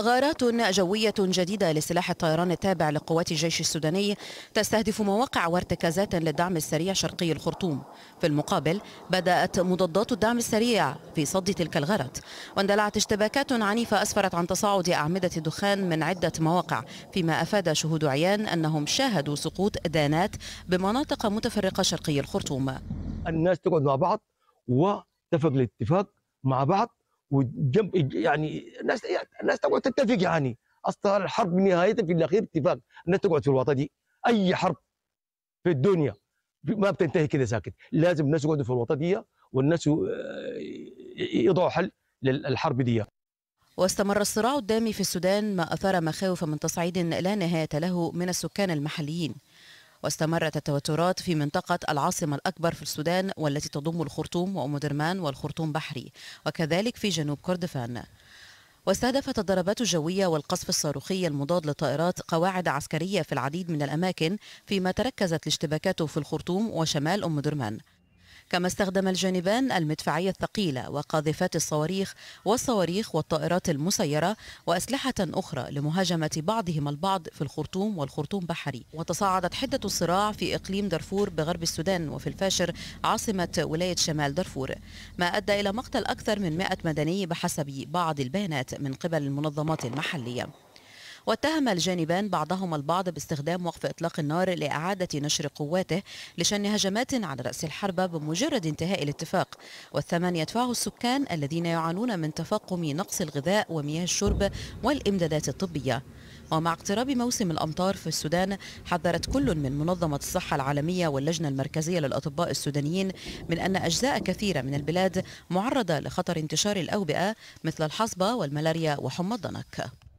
غارات جوية جديدة لسلاح الطيران التابع لقوات الجيش السوداني تستهدف مواقع وارتكازات للدعم السريع شرقي الخرطوم في المقابل بدأت مضادات الدعم السريع في صد تلك الغارات واندلعت اشتباكات عنيفة أسفرت عن تصاعد أعمدة الدخان من عدة مواقع فيما أفاد شهود عيان أنهم شاهدوا سقوط دانات بمناطق متفرقة شرقي الخرطوم الناس تقعد مع بعض وتفق الاتفاق مع بعض وجنب يعني الناس الناس تقعد تتفق يعني اصلا الحرب نهايتها في الاخير اتفاق الناس تقعد في الوطن دي اي حرب في الدنيا ما بتنتهي كده ساكت لازم الناس يقعدوا في الوطن دي والناس آه، يضعوا حل للحرب دي واستمر الصراع الدامي في السودان ما أثار مخاوف من تصعيد لا نهاية له من السكان المحليين واستمرت التوترات في منطقة العاصمة الأكبر في السودان والتي تضم الخرطوم وأم درمان والخرطوم بحري وكذلك في جنوب كردفان واستهدفت الضربات الجوية والقصف الصاروخي المضاد للطائرات قواعد عسكرية في العديد من الأماكن فيما تركزت الاشتباكات في الخرطوم وشمال أم درمان كما استخدم الجانبان المدفعية الثقيلة وقاذفات الصواريخ والصواريخ والطائرات المسيرة وأسلحة أخرى لمهاجمة بعضهم البعض في الخرطوم والخرطوم بحري وتصاعدت حدة الصراع في إقليم دارفور بغرب السودان وفي الفاشر عاصمة ولاية شمال دارفور ما أدى إلى مقتل أكثر من 100 مدني بحسب بعض البيانات من قبل المنظمات المحلية واتهم الجانبان بعضهما البعض باستخدام وقف إطلاق النار لإعادة نشر قواته لشن هجمات على رأس الحربة بمجرد انتهاء الاتفاق والثمن يدفعه السكان الذين يعانون من تفاقم نقص الغذاء ومياه الشرب والإمدادات الطبية ومع اقتراب موسم الأمطار في السودان حذرت كل من منظمة الصحة العالمية واللجنة المركزية للأطباء السودانيين من أن أجزاء كثيرة من البلاد معرضة لخطر انتشار الأوبئة مثل الحصبة والملاريا وحمى الضنك